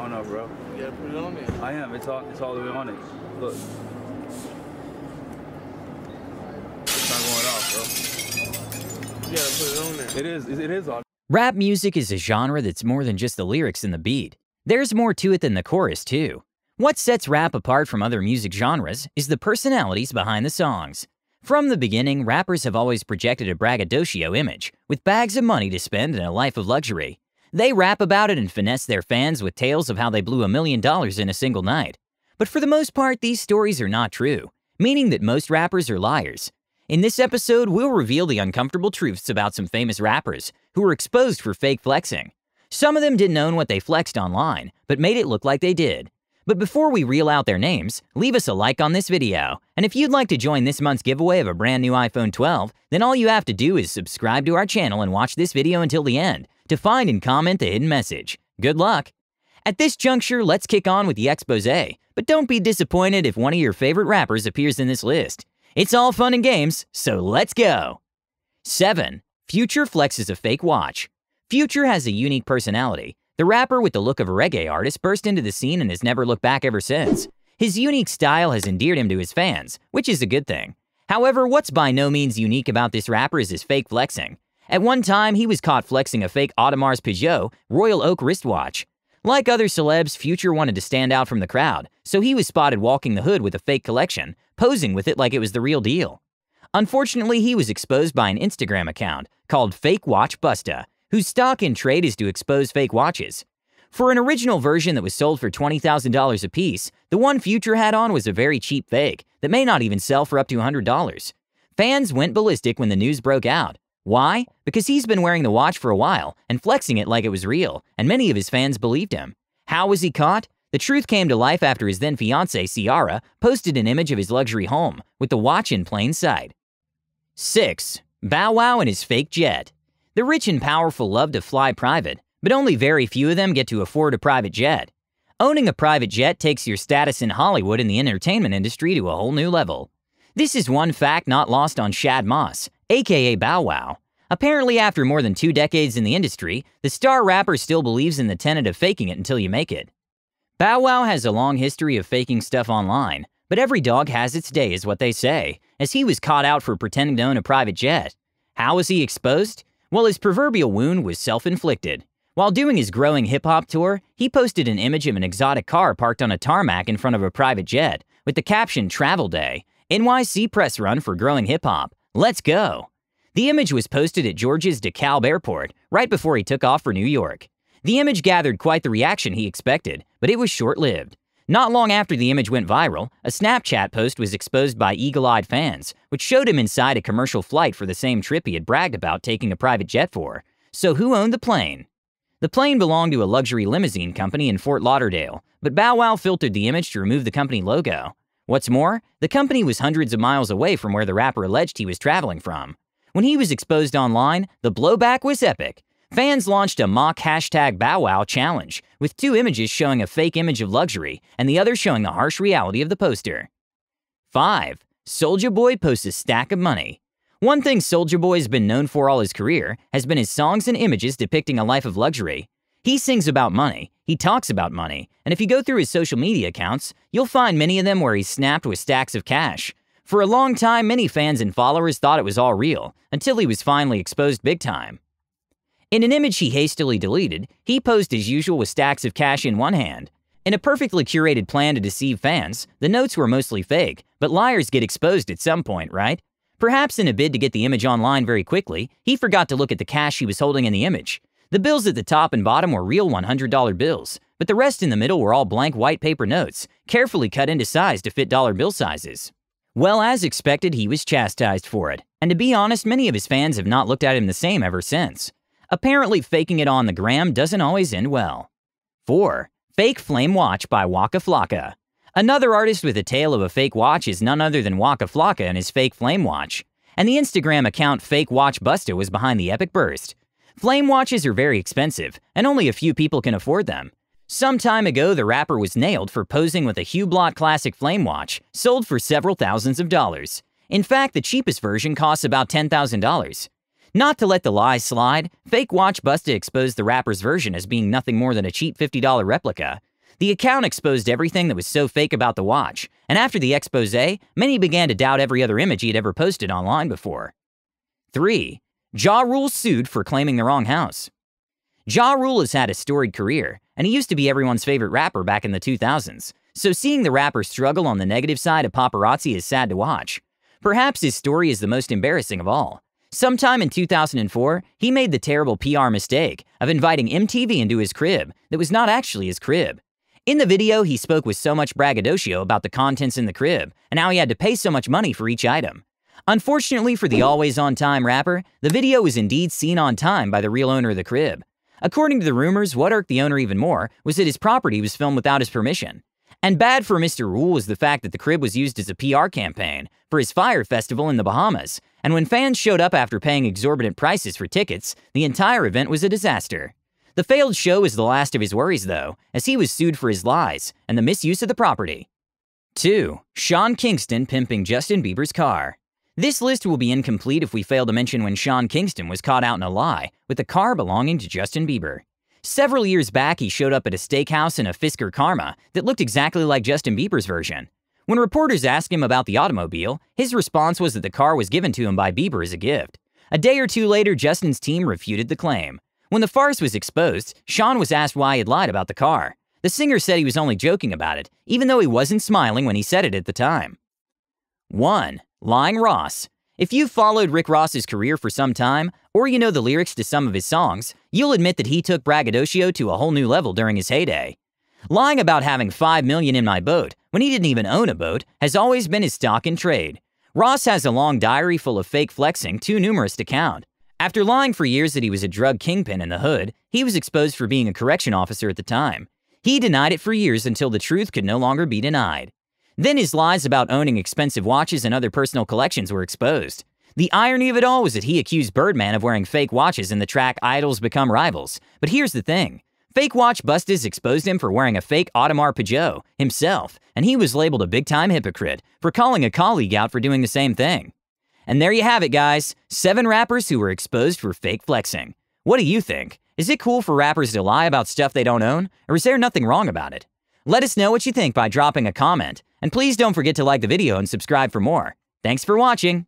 Oh, bro. You gotta put it on there. I am. It's all. It's all the way on it. Look. It's not going off, bro. You gotta put it on there. It is. It is on. Rap music is a genre that's more than just the lyrics and the beat. There's more to it than the chorus, too. What sets rap apart from other music genres is the personalities behind the songs. From the beginning, rappers have always projected a braggadocio image, with bags of money to spend and a life of luxury. They rap about it and finesse their fans with tales of how they blew a million dollars in a single night. But for the most part, these stories are not true, meaning that most rappers are liars. In this episode, we'll reveal the uncomfortable truths about some famous rappers who were exposed for fake flexing. Some of them didn't own what they flexed online, but made it look like they did. But before we reel out their names, leave us a like on this video. And if you'd like to join this month's giveaway of a brand new iPhone 12, then all you have to do is subscribe to our channel and watch this video until the end, to find and comment the hidden message. Good luck! At this juncture, let's kick on with the expose, but don't be disappointed if one of your favorite rappers appears in this list. It's all fun and games, so let's go! 7. Future flexes a fake watch. Future has a unique personality. The rapper with the look of a reggae artist burst into the scene and has never looked back ever since. His unique style has endeared him to his fans, which is a good thing. However, what's by no means unique about this rapper is his fake flexing. At one time, he was caught flexing a fake Audemars Peugeot Royal Oak wristwatch. Like other celebs, Future wanted to stand out from the crowd, so he was spotted walking the hood with a fake collection, posing with it like it was the real deal. Unfortunately, he was exposed by an Instagram account called Fake Watch Busta, whose stock in trade is to expose fake watches. For an original version that was sold for $20,000 apiece, the one Future had on was a very cheap fake that may not even sell for up to $100. Fans went ballistic when the news broke out, why? Because he's been wearing the watch for a while and flexing it like it was real, and many of his fans believed him. How was he caught? The truth came to life after his then fiancee, Ciara, posted an image of his luxury home with the watch in plain sight. 6. Bow Wow and his fake jet. The rich and powerful love to fly private, but only very few of them get to afford a private jet. Owning a private jet takes your status in Hollywood and the entertainment industry to a whole new level. This is one fact not lost on Shad Moss, aka Bow Wow. Apparently, after more than two decades in the industry, the star rapper still believes in the tenet of faking it until you make it. Bow Wow has a long history of faking stuff online, but every dog has its day, is what they say, as he was caught out for pretending to own a private jet. How was he exposed? Well, his proverbial wound was self inflicted. While doing his growing hip hop tour, he posted an image of an exotic car parked on a tarmac in front of a private jet, with the caption Travel Day, NYC press run for growing hip hop, Let's go! The image was posted at George's DeKalb Airport right before he took off for New York. The image gathered quite the reaction he expected, but it was short lived. Not long after the image went viral, a Snapchat post was exposed by eagle eyed fans, which showed him inside a commercial flight for the same trip he had bragged about taking a private jet for. So, who owned the plane? The plane belonged to a luxury limousine company in Fort Lauderdale, but Bow Wow filtered the image to remove the company logo. What's more, the company was hundreds of miles away from where the rapper alleged he was traveling from. When he was exposed online, the blowback was epic. Fans launched a mock hashtag Bow Wow challenge, with two images showing a fake image of luxury and the other showing the harsh reality of the poster. 5. Soldier Boy posts a stack of money. One thing Soldier Boy has been known for all his career has been his songs and images depicting a life of luxury. He sings about money, he talks about money, and if you go through his social media accounts, you'll find many of them where he's snapped with stacks of cash. For a long time, many fans and followers thought it was all real, until he was finally exposed big time. In an image he hastily deleted, he posed as usual with stacks of cash in one hand. In a perfectly curated plan to deceive fans, the notes were mostly fake, but liars get exposed at some point, right? Perhaps in a bid to get the image online very quickly, he forgot to look at the cash he was holding in the image. The bills at the top and bottom were real $100 bills, but the rest in the middle were all blank white paper notes, carefully cut into size to fit dollar bill sizes. Well, as expected, he was chastised for it, and to be honest, many of his fans have not looked at him the same ever since. Apparently, faking it on the gram doesn't always end well. 4. Fake Flame Watch by Waka Flocka Another artist with a tale of a fake watch is none other than Waka Flocka and his fake flame watch, and the Instagram account Fake Watch Busta was behind the epic burst. Flame watches are very expensive, and only a few people can afford them, some time ago, the rapper was nailed for posing with a Hublot Classic Flame watch, sold for several thousands of dollars. In fact, the cheapest version costs about $10,000. Not to let the lie slide, Fake Watch busted exposed the rapper's version as being nothing more than a cheap $50 replica. The account exposed everything that was so fake about the watch, and after the expose, many began to doubt every other image he had ever posted online before. 3. Jaw Rule sued for claiming the wrong house. Ja Rule has had a storied career, and he used to be everyone's favorite rapper back in the 2000s, so seeing the rapper struggle on the negative side of paparazzi is sad to watch. Perhaps his story is the most embarrassing of all. Sometime in 2004, he made the terrible PR mistake of inviting MTV into his crib that was not actually his crib. In the video, he spoke with so much braggadocio about the contents in the crib and how he had to pay so much money for each item. Unfortunately for the always on time rapper, the video was indeed seen on time by the real owner of the crib, According to the rumors, what irked the owner even more was that his property was filmed without his permission. And bad for Mr. Rule was the fact that the crib was used as a PR campaign for his fire festival in the Bahamas, and when fans showed up after paying exorbitant prices for tickets, the entire event was a disaster. The failed show was the last of his worries, though, as he was sued for his lies and the misuse of the property. 2. Sean Kingston pimping Justin Bieber's car. This list will be incomplete if we fail to mention when Sean Kingston was caught out in a lie with a car belonging to Justin Bieber. Several years back, he showed up at a steakhouse in a Fisker Karma that looked exactly like Justin Bieber's version. When reporters asked him about the automobile, his response was that the car was given to him by Bieber as a gift. A day or two later, Justin's team refuted the claim. When the farce was exposed, Sean was asked why he had lied about the car. The singer said he was only joking about it, even though he wasn't smiling when he said it at the time. 1. Lying Ross. If you've followed Rick Ross's career for some time, or you know the lyrics to some of his songs, you'll admit that he took braggadocio to a whole new level during his heyday. Lying about having 5 million in my boat when he didn't even own a boat has always been his stock in trade. Ross has a long diary full of fake flexing too numerous to count. After lying for years that he was a drug kingpin in the hood, he was exposed for being a correction officer at the time. He denied it for years until the truth could no longer be denied. Then his lies about owning expensive watches and other personal collections were exposed. The irony of it all was that he accused Birdman of wearing fake watches in the track Idols Become Rivals. But here's the thing. Fake watch busters exposed him for wearing a fake Audemars Peugeot himself, and he was labeled a big-time hypocrite for calling a colleague out for doing the same thing. And there you have it, guys. Seven rappers who were exposed for fake flexing. What do you think? Is it cool for rappers to lie about stuff they don't own, or is there nothing wrong about it? Let us know what you think by dropping a comment. And please don't forget to like the video and subscribe for more. Thanks for watching!